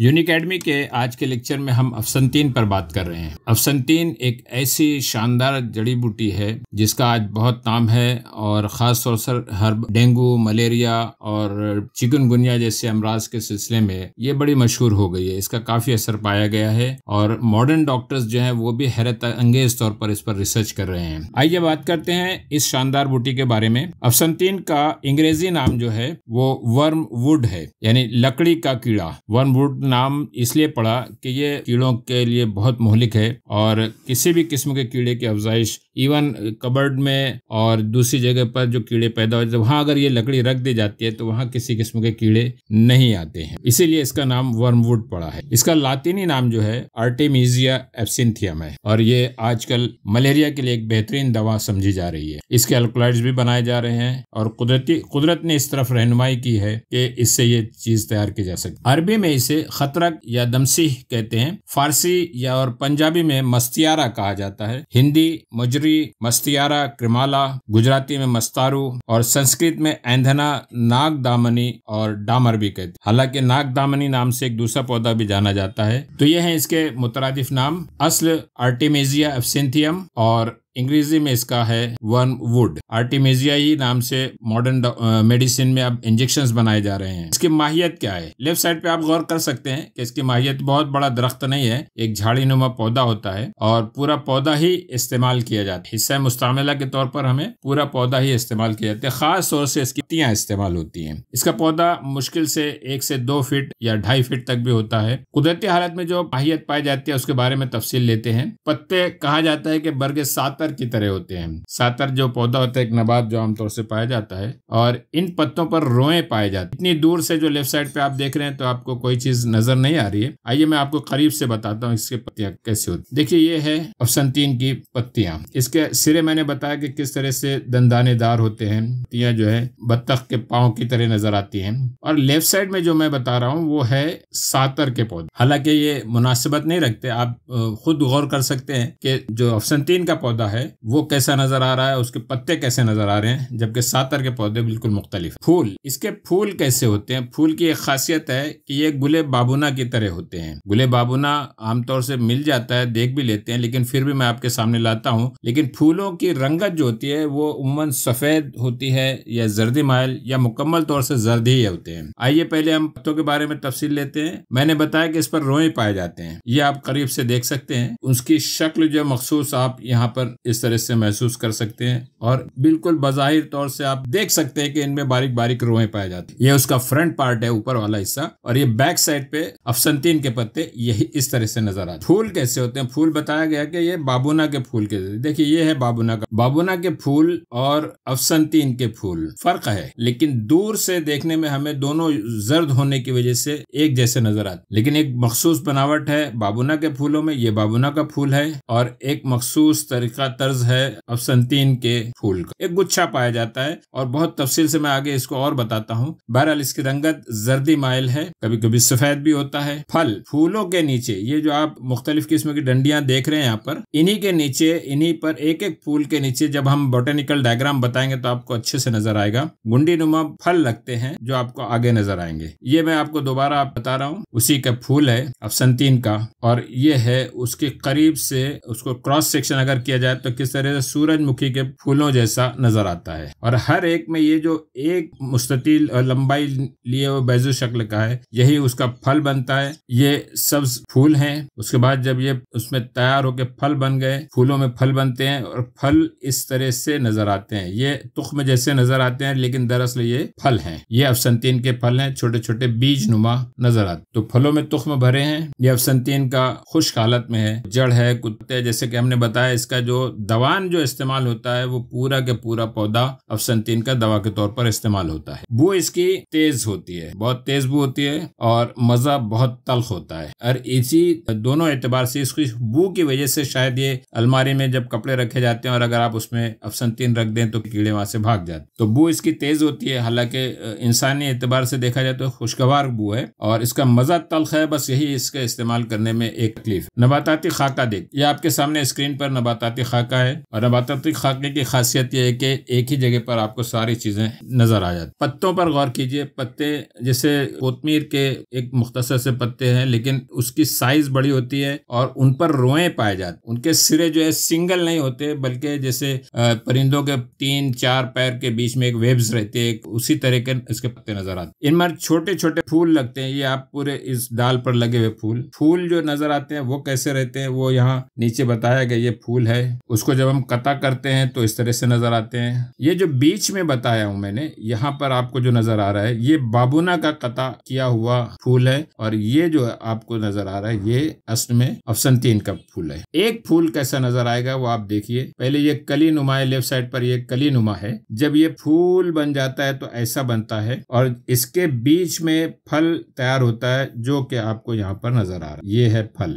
यूनिकेडमी के आज के लेक्चर में हम अफसंतीन पर बात कर रहे हैं अफसंतीन एक ऐसी शानदार जड़ी बूटी है जिसका आज बहुत नाम है और ख़ास तौर से हर्ब डेंगू मलेरिया और चिकनगुनिया जैसे अमराज के सिलसिले में ये बड़ी मशहूर हो गई है इसका काफ़ी असर पाया गया है और मॉडर्न डॉक्टर्स जो है वो भी हैरत अंगेज तौर पर इस पर रिसर्च कर रहे हैं आइए बात करते हैं इस शानदार बूटी के बारे में अफसंतीन का अंग्रेजी नाम जो है वो वर्म वुड है यानी लकड़ी का कीड़ा वर्म वुड नाम इसलिए पड़ा कि ये कीड़ों के लिए बहुत मोहलिक है और किसी भी किस्म के कीड़े की अफजाइश इवन कबर्ड uh, में और दूसरी जगह पर जो कीड़े पैदा हो जाते वहाँ अगर ये लकड़ी रख दी जाती है तो वहाँ किसी किस्म के कीड़े नहीं आते हैं इसीलिए इसका नाम वर्मवुड पड़ा है इसका लातिनी नाम जो है आर्टेमिजिया एप्सिंथियम है और ये आजकल मलेरिया के लिए एक बेहतरीन दवा समझी जा रही है इसके अल्कोलाइड भी बनाए जा रहे हैं और कुदरती कुदरत ने इस तरफ रहनुमाई की है कि इससे ये चीज तैयार की जा सकती अरबी में इसे खतरक या दमसीह कहते हैं फारसी या और पंजाबी में मस्तियारा कहा जाता है हिंदी मजर हिंदवी मस्तियारा क्रिमाला गुजराती में मस्तारू और संस्कृत में ऐंधना नाग दामनी और डामर भी कहते हालांकि नाग दामनी नाम से एक दूसरा पौधा भी जाना जाता है तो ये है इसके मुतरदिफ नाम असल आर्टिमेजिया एफसेंथियम और अंग्रेजी में इसका है वर्म वुड आर्टिमेजिया ही नाम से मॉडर्न मेडिसिन में अब इंजेक्शन बनाए जा रहे हैं इसकी माहियत क्या है लेफ्ट साइड पे आप गौर कर सकते हैं कि इसकी माहियत बहुत बड़ा दरख्त नहीं है एक झाड़ी नुमा पौधा होता है और पूरा पौधा ही इस्तेमाल किया जाता है हिस्सा मुस्तमिला के तौर पर हमें पूरा पौधा ही इस्तेमाल किया जाता है खास तौर से इसकी तियाँ इस्तेमाल होती है इसका पौधा मुश्किल से एक से दो फीट या ढाई फीट तक भी होता है कुदरती हालत में जो माहियत पाई जाती है उसके बारे में तफसील लेते हैं पत्ते कहा जाता है कि बर्ग सात सातर की तरह होते हैं सातर जो पौधा होता है एक नबाब जो आमतौर से पाया जाता है और इन पत्तों पर रोए पाए जाते हैं इतनी दूर से जो लेफ्ट साइड पे आप देख रहे हैं तो आपको कोई चीज नजर नहीं आ रही है आइए मैं आपको करीब से बताता हूँ इसके पत्तियां कैसे होती देखिये ये है तीन की पत्तियां इसके सिरे मैंने बताया कि किस तरह से दंदानेदार होते हैं पत्तियां जो है बत्तख के पाओ की तरह नजर आती है और लेफ्ट साइड में जो मैं बता रहा हूँ वो है सातर के पौधे हालांकि ये मुनासिबत नहीं रखते आप खुद गौर कर सकते हैं कि जो अफसंतीन का पौधा है है वो कैसा नजर आ रहा है उसके पत्ते कैसे नजर आ रहे हैं जबकि सातर के पौधे बिल्कुल मुख्तलिफ फूल इसके फूल कैसे होते हैं फूल की एक खासियत है कि ये गुले बाबुना की तरह होते हैं गुले बाबुना आमतौर से मिल जाता है देख भी लेते हैं लेकिन फिर भी मैं आपके सामने लाता हूँ लेकिन फूलों की रंगत जो होती है वो उमन सफेद होती है या जर्दी माइल या मुकम्मल तौर से जर्द ही होते हैं आइए पहले हम पत्तों के बारे में तफसील लेते हैं मैंने बताया कि इस पर रोए पाए जाते हैं ये आप करीब से देख सकते हैं उसकी शक्ल जो मखसूस आप यहाँ पर इस तरह से महसूस कर सकते हैं और बिल्कुल बाहिर तौर से आप देख सकते हैं कि इनमें बारीक बारीक रोएं पाए जाती है ये उसका फ्रंट पार्ट है ऊपर वाला हिस्सा और ये बैक साइड पे अफसंतीन के पत्ते यही इस तरह से नजर आते फूल कैसे होते हैं फूल बताया गया कि ये बाबूना के फूल के देखिये ये है बाबूना का बाबूना के फूल और अफसंतीन के फूल फर्क है लेकिन दूर से देखने में हमें दोनों जर्द होने की वजह से एक जैसे नजर आते लेकिन एक मखसूस बनावट है बाबूना के फूलों में ये बाबूना का फूल है और एक मखसूस तरीका तर्ज है अफसंतीन के फूल का एक गुच्छा पाया जाता है और बहुत तफसील से मैं आगे इसको और बताता हूँ बहरहाल इसकी रंगत जर्दी माइल है कभी कभी सफेद भी होता है फल फूलों के नीचे ये जो आप मुख्तलिफ किस्म की डंडियां देख रहे हैं यहाँ पर इन्हीं के नीचे इन्हीं पर एक एक फूल के नीचे जब हम बोटेनिकल डायग्राम बताएंगे तो आपको अच्छे से नजर आएगा गुंडी नुमा फल लगते हैं जो आपको आगे नजर आएंगे ये मैं आपको दोबारा आप बता रहा हूँ उसी का फूल है अफसंतीन का और ये है उसके करीब से उसको क्रॉस सेक्शन अगर किया जाए तो किस तरह से सूरजमुखी के फूलों जैसा नजर आता है और हर एक में ये जो एक मुस्ततील लंबाई लिए हुए बैजु शक्ल का है यही उसका फल बनता है ये सब फूल हैं उसके बाद जब ये उसमें तैयार होकर फल बन गए फूलों में फल बनते हैं और फल इस तरह से नजर आते हैं ये तुख्म जैसे नजर आते हैं लेकिन दरअसल ये फल हैं ये अफसंतीन के फल हैं छोटे छोटे बीज नुमा नजर आते तो फलों में तुख्म भरे हैं ये अफसंतीन का खुश्क हालत में है जड़ है कुत्ते जैसे कि हमने बताया इसका जो दवान जो इस्तेमाल होता है वो पूरा के पूरा पौधा अफसंतीन का दवा के तौर पर इस्तेमाल होता है बू इसकी तेज होती है बहुत तेज बू होती है और मजा बहुत तल्ख होता है और इसी दोनों एतबार से इसकी बू की वजह से शायद ये अलमारी में जब कपड़े रखे जाते हैं और अगर आप उसमें अफसंतीन रख दें तो कीड़े वहां से भाग जाते तो बू इसकी तेज होती है हालांकि इंसानी एतबार से देखा जाए तो खुशगवार बू है और इसका मजा तल्ख है बस यही इसका इस्तेमाल करने में एक तकलीफ नबाताती खाका देख ये आपके सामने स्क्रीन पर नबाताती खाका है और नबाताती खाके की खासियत यह है कि एक ही जगह पर आपको सारी चीज़ें नज़र आ जाती पत्तों पर गौर कीजिए पत्ते जैसे कोतमीर के एक मुख्तर से पत्ते हैं लेकिन उसकी साइज बड़ी होती है और उन पर रोए पाए जाते उनके सिरे जो है सिंगल नहीं होते बल्कि जैसे परिंदों के तीन चार पैर के बीच में एक वेब्स रहते हैं उसी तरह के इसके पत्ते नजर आते इन पर छोटे छोटे फूल लगते हैं ये आप पूरे इस डाल पर लगे हुए फूल फूल जो नजर आते हैं वो कैसे रहते हैं वो यहाँ नीचे बताया गया ये फूल है उसको जब हम कता करते हैं तो इस तरह से नज़र आते हैं ये जो बीच में बताया हूँ मैंने यहाँ पर आपको जो नज़र आ रहा है ये बाबुना का कता किया हुआ फूल है और ये जो आपको नज़र आ रहा है ये अष्ट में तीन का फूल है एक फूल कैसा नज़र आएगा वो आप देखिए पहले ये कली नुमा है लेफ्ट साइड पर ये कली नुमा है जब ये फूल बन जाता है तो ऐसा बनता है और इसके बीच में फल तैयार होता है जो कि आपको यहाँ पर नज़र आ रहा है ये है फल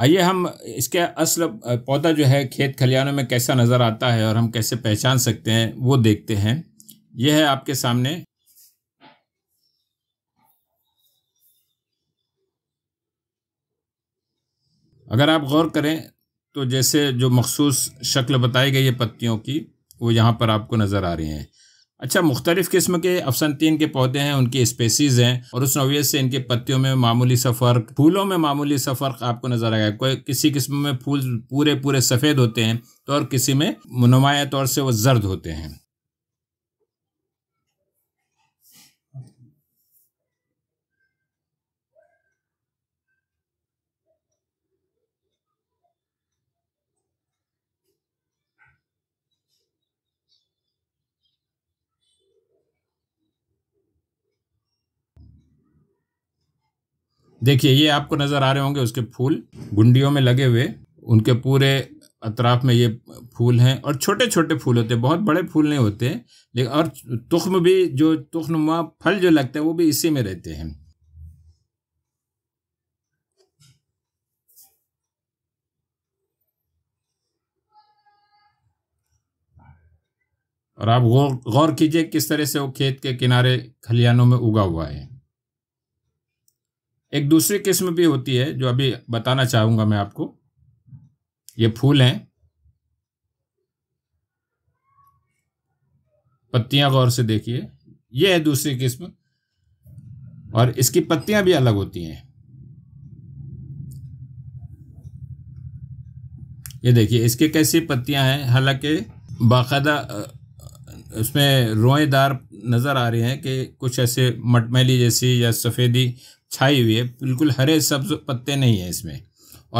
आइए हम इसके असल पौधा जो है खेत खलियानों में कैसा नज़र आता है और हम कैसे पहचान सकते हैं वो देखते हैं यह है आपके सामने अगर आप गौर करें तो जैसे जो मखसूस शक्ल बताई गई है पत्तियों की वो यहाँ पर आपको नज़र आ रही हैं अच्छा मुख्तलिफ किस्म के अफसनतीन के पौधे हैं उनकी स्पेसीज हैं और उस नौीयत से इनके पत्तियों में मामूली सा फ़र्क फूलों में मामूली सा फ़र्क आपको नज़र आएगा कोई किसी किस्म में फूल पूरे पूरे सफ़ेद होते हैं तो और किसी में नुमाया तौर से वो जर्द होते हैं देखिए ये आपको नज़र आ रहे होंगे उसके फूल गुंडियों में लगे हुए उनके पूरे अतराफ में ये फूल हैं और छोटे छोटे फूल होते हैं बहुत बड़े फूल नहीं होते लेकिन और तुख्म भी जो तुख्मा फल जो लगते हैं वो भी इसी में रहते हैं और आप गौर गौर कीजिए किस तरह से वो खेत के किनारे खलियानों में उगा हुआ है एक दूसरी किस्म भी होती है जो अभी बताना चाहूंगा मैं आपको ये फूल हैं पत्तियां गौर से देखिए ये है दूसरी किस्म और इसकी पत्तियां भी अलग होती हैं ये देखिए इसके कैसी पत्तियां हैं हालांकि बाकायदा उसमें रोएदार नज़र आ रही हैं कि कुछ ऐसे मटमैली जैसी या सफ़ेदी छाई हुई है बिल्कुल हरे सब्ज पत्ते नहीं है इसमें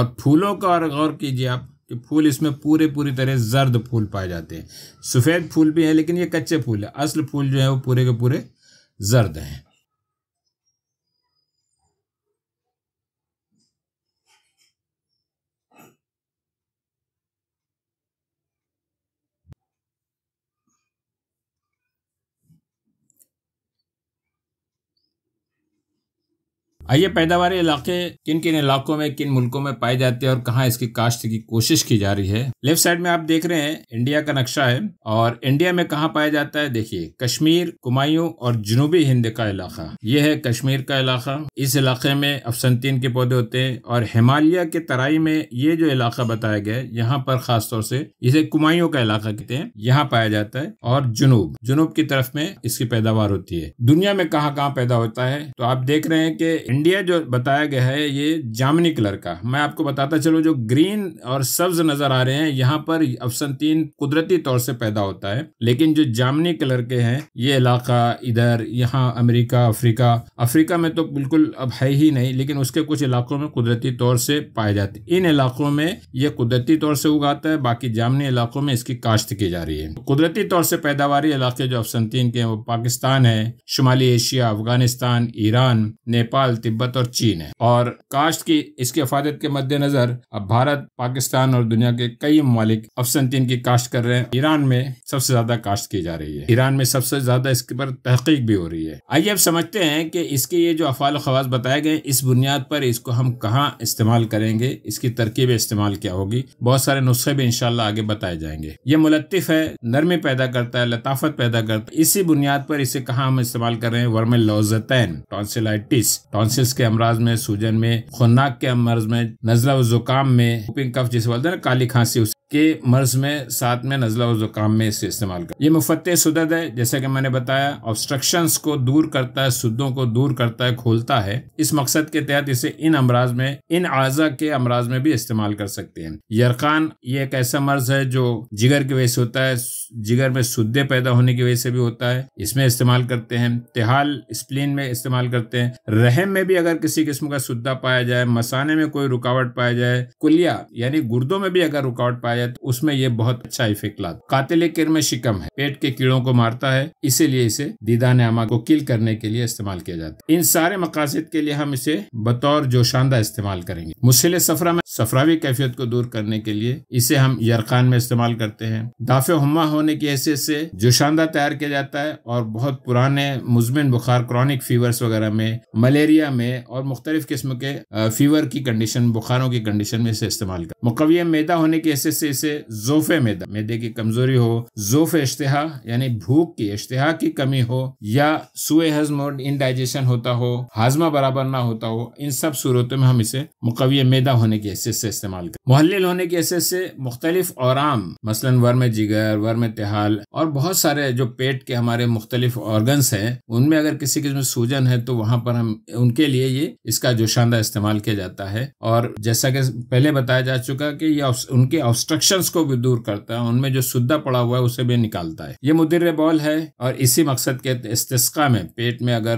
और फूलों का और गौर कीजिए आप कि फूल इसमें पूरे पूरी तरह जर्द फूल पाए जाते हैं सफ़ेद फूल भी हैं लेकिन ये कच्चे फूल है असल फूल जो है वो पूरे के पूरे जर्द हैं आइए पैदावारी इलाके किन किन इलाकों में किन मुल्कों में पाए जाते हैं और कहाँ इसकी काश्त की कोशिश की जा रही है लेफ्ट साइड में आप देख रहे हैं इंडिया का नक्शा है और इंडिया में कहाँ पाया जाता है देखिए कश्मीर कुमायूं और जुनूबी हिंद का इलाका ये है कश्मीर का इलाका इस इलाके में अफसंतीन के पौधे होते हैं और हिमालय के तराई में ये जो इलाका बताया गया है यहाँ पर खासतौर से इसे कुमायूं का इलाका कहते हैं यहाँ पाया जाता है और जुनूब जुनूब की तरफ में इसकी पैदावार होती है दुनिया में कहाँ कहाँ पैदा होता है तो आप देख रहे हैं कि इंडिया जो बताया गया है ये जामनी कलर का मैं आपको बताता चलो जो ग्रीन और सब्ज नजर आ रहे हैं यहाँ पर अफसन तीन कुदरती तौर से पैदा होता है लेकिन जो जामनी कलर के हैं ये इलाका इधर यहाँ अमेरिका अफ्रीका अफ्रीका में तो बिल्कुल अब है ही नहीं लेकिन उसके कुछ इलाकों में कुदरती तौर से पाए जाते इन इलाकों में ये कुदरती तौर से उगाता है बाकी जामनी इलाकों में इसकी काश्त की जा रही है कुदरती तौर से पैदावारी इलाके जो अफसंतीन के हैं वो पाकिस्तान है शुमाली एशिया अफगानिस्तान ईरान नेपाल तिब्बत और चीन है और काश्त की इसकी अफादत के मद्देनजर अब भारत पाकिस्तान और दुनिया के कई ममालिक अफसनतीन की काश्त कर रहे हैं ईरान में सबसे ज्यादा काश्त की जा रही है ईरान में सबसे ज्यादा इसके पर तहकीक भी हो रही है आइए अब समझते हैं कि इसके ये जो अफाल खवास बताए गए इस बुनियाद पर इसको हम कहाँ इस्तेमाल करेंगे इसकी तरकीब इस्तेमाल क्या होगी बहुत सारे नुस्खे भी इनशाला आगे बताए जाएंगे ये मुलतफ है नरमी पैदा करता है लताफत पैदा करता है इसी बुनियाद पर इसे कहाँ हम इस्तेमाल कर रहे हैं वर्मे लौजतैन टॉन्सिलाइटिस टॉन्स टॉन्सिस के अमराज में सूजन में खुनाक के मर्ज में नजला जुकाम में कफ जिसे बोलते हैं काली खांसी के मर्ज में साथ में नज़ला और ज़ुकाम में इसे इस्तेमाल कर ये मुफत सुदद है जैसा कि मैंने बताया ऑब्स्ट्रक्शंस को दूर करता है सुदों को दूर करता है खोलता है इस मकसद के तहत इसे इन अमराज में इन आज़ा के अमराज में भी इस्तेमाल कर सकते हैं यरकान ये एक ऐसा मर्ज है जो जिगर की वजह से होता है जिगर में सुदे पैदा होने की वजह से भी होता है इसमें इस्तेमाल करते हैं तिहाल स्प्लिन में इस्तेमाल करते हैं रहम में भी अगर किसी किस्म का सुद्दा पाया जाए मसाने में कोई रुकावट पाया जाए कुलिया यानी गुर्दों में भी अगर रुकावट पाया है तो उसमें ये बहुत अच्छा इफेक्ट लाता कातिले किर में शिकम है पेट के कीड़ों को मारता है इसीलिए इसे दीदा नामा को किल करने के लिए इस्तेमाल किया जाता है इन सारे मकासद के लिए हम इसे बतौर जोशांदा इस्तेमाल करेंगे मुसिल सफरा में सफरावी कैफियत को दूर करने के लिए इसे हम यरकान में इस्तेमाल करते हैं दाफे हमा होने की हैसियत से जोशांदा तैयार किया जाता है और बहुत पुराने मुजमिन बुखार क्रॉनिक फीवर्स वगैरह में मलेरिया में और मुख्तलिफ किस्म के फीवर की कंडीशन बुखारों की कंडीशन में इसे इस्तेमाल कर मुकवी मैदा होने की हैसियत से से जोफे मैदा मैदे की कमजोरी हो जोफे इश्तेहा यानी भूख की इश्तेहा की कमी हो या सुए हजम और इनडाइजेशन होता हो हाजमा बराबर ना होता हो इन सब सूरतों में हम इसे मुकवी मैदा होने की हैसियत से इस्तेमाल करें महल होने की हैसियत से मुख्तलिफ और मसलन वर्म जिगर वर्म तिहाल और बहुत सारे जो पेट के हमारे मुख्तलिफ ऑर्गन्स हैं उनमें अगर किसी किस्म सूजन है तो वहां पर हम उनके लिए ये इसका जोशानदा इस्तेमाल किया जाता है और जैसा कि पहले बताया जा चुका कि ये उनके ऑब्स्ट्रक्शन ऑब्स्ट्रक्शन को भी दूर करता है उनमें जो सुद्धा पड़ा हुआ है उसे भी निकालता है ये मुदिर बॉल है और इसी मकसद के इस्तेस्का में पेट में अगर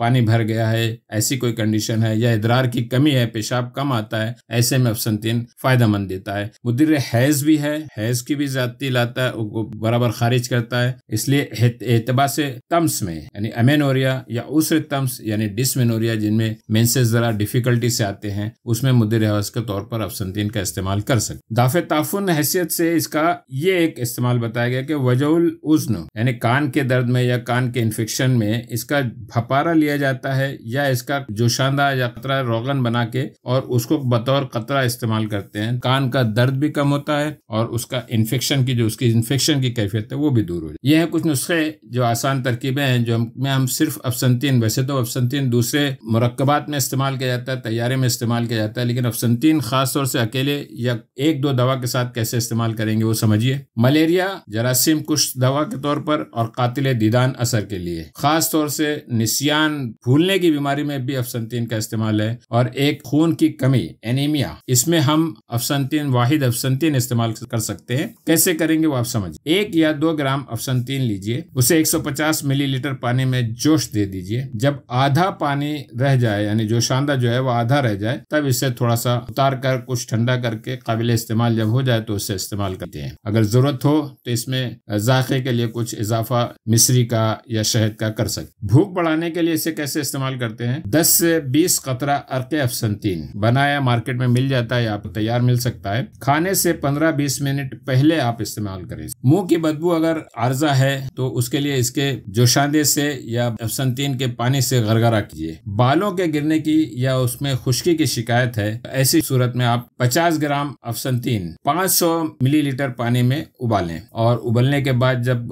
पानी भर गया है ऐसी कोई कंडीशन है या इधरार की कमी है पेशाब कम आता है ऐसे में अफसंतीन मंद देता है मुदिर हैज भी है हैज की भी ज्यादती लाता है बराबर खारिज करता है इसलिए एतबा से तम्स में यानी अमेनोरिया या उस तम्स यानी डिसमेनोरिया जिनमें मेंसेस जरा डिफिकल्टी से आते हैं उसमें मुदिर हवस के तौर पर अफसंतीन का इस्तेमाल कर सकते दाफे ताफुन हैसियत से इसका ये एक इस्तेमाल बताया गया कि वजउल उज्न यानी कान के दर्द में या कान के इन्फेक्शन में इसका भपारा लिया जाता है या इसका जोशांदा या कतरा रोगन बना के और उसको बतौर कतरा इस्तेमाल करते हैं कान का दर्द भी कम होता है और उसका इन्फेक्शन की जो उसकी इन्फेक्शन की कैफियत है वो भी दूर हो जाए ये है कुछ नुस्खे जो आसान तरकीबें हैं जो हम में हम सिर्फ अफसंतीन वैसे तो अफसंतीन दूसरे मरकबात में इस्तेमाल किया जाता है तैयारी में इस्तेमाल किया जाता है लेकिन अफसंतीन खासतौर से अकेले या एक दो दवा के साथ कैसे इस्तेमाल करेंगे वो समझिए मलेरिया जरासीम कुछ दवा के तौर पर और कातिल दीदान असर के लिए खास तौर से निशियान भूलने की बीमारी में भी अफसंतीन का इस्तेमाल है और एक खून की कमी एनीमिया इसमें हम अफसंतीन वाहिद अफसंतीन इस्तेमाल कर सकते हैं कैसे करेंगे वो आप समझिए एक या दो ग्राम अफसंतीन लीजिए उसे 150 मिलीलीटर पानी में जोश दे दीजिए जब आधा पानी रह जाए यानी जोशांदा जो है वो आधा रह जाए तब इसे थोड़ा सा उतार कर कुछ ठंडा करके काबिल इस्तेमाल जब हो जाए तो उससे इस्तेमाल करते हैं अगर ज़रूरत हो तो इसमें जायके के लिए कुछ इजाफा मिश्री का या शहद का कर सकते भूख बढ़ाने के लिए इसे कैसे इस्तेमाल करते हैं दस से बीस कतरा अर्क अफसनतीन बनाया मार्केट में मिल जाता है आपको तैयार मिल सकता है खाने से पंद्रह बीस मिनट पहले आप इस्तेमाल करें मुंह की बदबू अगर आर्जा है तो उसके लिए इसके जोशांदे से या अफसनतीन के पानी से गरगरा कीजिए बालों के गिरने की या उसमें खुश्की की शिकायत है ऐसी सूरत में आप पचास ग्राम अफसनतीन 500 मिलीलीटर पानी में उबालें और उबलने के बाद जब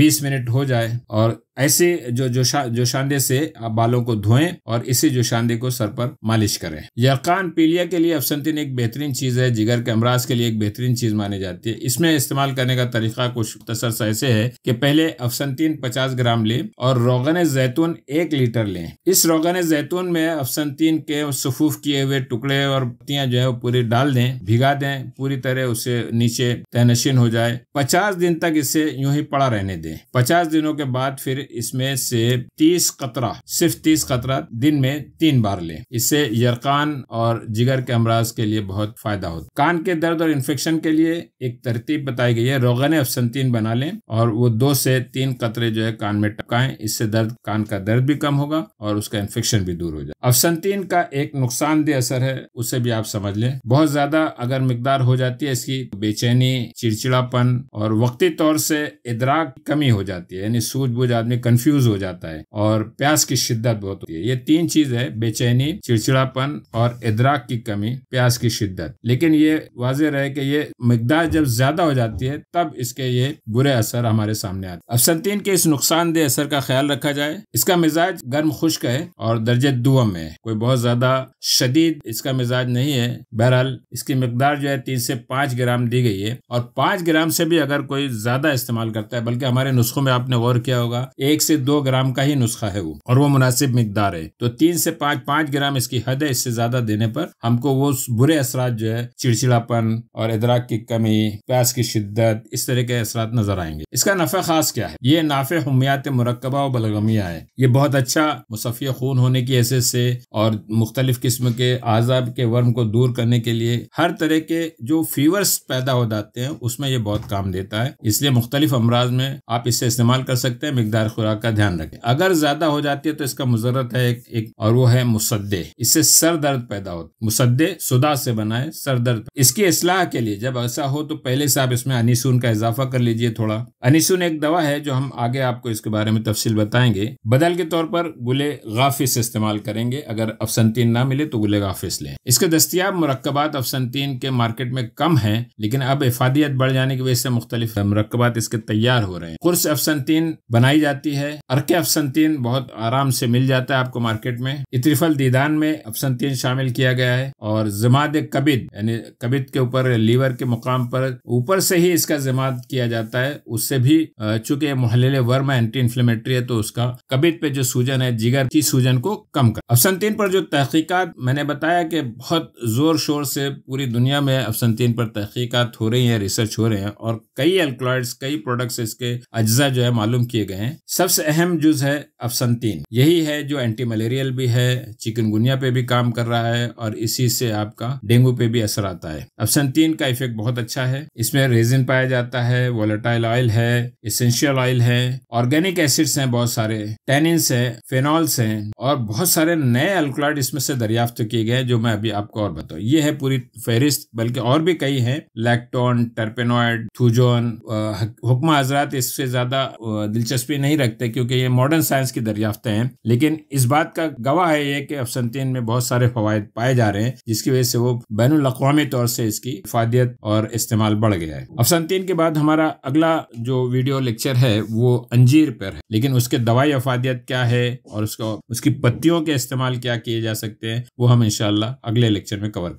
20 मिनट हो जाए और ऐसे जो जोशा जोशांडे से आप बालों को धोएं और इसी जोशांडे को सर पर मालिश करें यकान पीलिया के लिए अफसंतिन एक बेहतरीन चीज है जिगर के अमराज के लिए एक बेहतरीन चीज मानी जाती है इसमें इस्तेमाल करने का तरीका कुछ तसर सा ऐसे है कि पहले अफसंतिन पचास ग्राम लें और रोगन जैतून एक लीटर लें इस रोगन जैतून में अफसंतिन के सफूफ किए हुए टुकड़े और पत्तियां जो है वो पूरी डाल दें भिगा दें पूरी तरह उसे नीचे तहनशीन हो जाए पचास दिन तक इसे यूं ही पड़ा रहने दें पचास दिनों के बाद फिर इसमें से तीस कतरा सिर्फ तीस कतरा दिन में तीन बार लें इससे यरकान और जिगर के अमराज के लिए बहुत फायदा होता कान के दर्द और इन्फेक्शन के लिए एक तरतीब बताई गई है रोगन अफसंतीन बना लें और वो दो से तीन कतरे जो है कान में टपकाएं इससे दर्द कान का दर्द भी कम होगा और उसका इन्फेक्शन भी दूर हो जाए अफसंतीन का एक नुकसानदेह असर है उसे भी आप समझ लें बहुत ज्यादा अगर मकदार हो जाती है इसकी तो बेचैनी चिड़चिड़ापन और वक्ती तौर से इदराक कमी हो जाती है यानी सूझबूझ आदमी आदमी कंफ्यूज हो जाता है और प्यास की शिद्दत बहुत होती है ये तीन चीज है बेचैनी चिड़चिड़ापन और इदराक की कमी प्यास की शिद्दत लेकिन ये वाजह रहे कि ये मकदार जब ज्यादा हो जाती है तब इसके ये बुरे असर हमारे सामने आते अफसंतीन के इस नुकसानदेह असर का ख्याल रखा जाए इसका मिजाज गर्म खुश्क है और दर्जे दुआ में कोई बहुत ज्यादा शदीद इसका मिजाज नहीं है बहरहाल इसकी मकदार जो है तीन से पांच ग्राम दी गई है और पांच ग्राम से भी अगर कोई ज्यादा इस्तेमाल करता है बल्कि हमारे नुस्खों में आपने गौर किया होगा एक से दो ग्राम का ही नुस्खा है वो और वो मुनासिब मकदार है तो तीन से पाँच पाँच ग्राम इसकी हद है इससे ज्यादा देने पर हमको वो बुरे असरा जो है चिड़चिड़ापन और इदराक की कमी प्यास की शिद्दत इस तरह के असरा नजर आएंगे इसका नफा खास क्या है ये नाफे हमियात मरकबा और बलगमिया है ये बहुत अच्छा मुसफिया खून होने की हैसियत से और मुख्तलिफ किस्म के आजाब के वर्म को दूर करने के लिए हर तरह के जो फीवर्स पैदा हो जाते हैं उसमें ये बहुत काम देता है इसलिए मुख्तलिफ अमराज में आप इसे इस्तेमाल कर सकते हैं मकदार खुराक का ध्यान रखें अगर ज्यादा हो जाती है तो इसका मुजरत है एक, एक और वो है मुसद्दे इससे सर दर्द पैदा होता है मुसद्दे सुदा से बनाए सर दर्द इसकी असलाह के लिए जब ऐसा हो तो पहले से आप इसमें अनिसून का इजाफा कर लीजिए थोड़ा अनिसून एक दवा है जो हम आगे आपको इसके बारे में तफसील बताएंगे बदल के तौर पर गुले गाफिस इस्तेमाल करेंगे अगर अफसंतीन ना मिले तो गुले गाफिस लें इसके दस्तियाब मरकबात अफसंतीन के मार्केट में कम है लेकिन अब इफादियत बढ़ जाने की वजह से मुख्तलि मरकबात इसके तैयार हो रहे हैं कुर्स अफसंतीन बनाई जाती जाती है अर्के अफसंतीन बहुत आराम से मिल जाता है आपको मार्केट में इतरीफल दीदान में अफसंतीन शामिल किया गया है और जमाद कबिद यानी कबिद के ऊपर लीवर के मुकाम पर ऊपर से ही इसका जमात किया जाता है उससे भी चूंकि मोहल्ले वर्म एंटी इन्फ्लेमेटरी है तो उसका कबिद पे जो सूजन है जिगर की सूजन को कम कर अफसंतीन पर जो तहकीकत मैंने बताया कि बहुत जोर शोर से पूरी दुनिया में अफसंतीन पर तहकीकत हो रही है रिसर्च हो रहे हैं और कई एल्कोलाइड्स कई प्रोडक्ट्स इसके अज्जा जो है मालूम किए गए हैं सबसे अहम जुज है अफसंतीन यही है जो एंटी मलेरियल भी है चिकनगुनिया पे भी काम कर रहा है और इसी से आपका डेंगू पे भी असर आता है अफसंतीन का इफेक्ट बहुत अच्छा है इसमें रेजिन पाया जाता है वोलेटाइल ऑयल है इसेंशियल ऑयल है ऑर्गेनिक एसिड्स हैं बहुत सारे टेनिन्स है फेनॉल्स हैं और बहुत सारे नए अल्कोलाइड इसमें से दरियाफ्त किए गए जो मैं अभी आपको और बताऊँ ये है पूरी फहरिस्त बल्कि और भी कई है लैक्टोन टर्पेनॉयड थूजोन हुक्मा हजरात इससे ज्यादा दिलचस्पी नहीं रखते क्योंकि ये मॉडर्न साइंस की दरियाफ्ते हैं लेकिन इस बात का गवाह है ये कि अफसंतीन में बहुत सारे फवायद पाए जा रहे हैं जिसकी वजह से वो बैन अवी तौर से इसकी इफादियत और इस्तेमाल बढ़ गया है अफसंतीन के बाद हमारा अगला जो वीडियो लेक्चर है वो अंजीर पर है लेकिन उसके दवाई अफादियत क्या है और उसको उसकी पत्तियों के इस्तेमाल क्या किए जा सकते हैं वो हम इनशाला अगले लेक्चर में कवर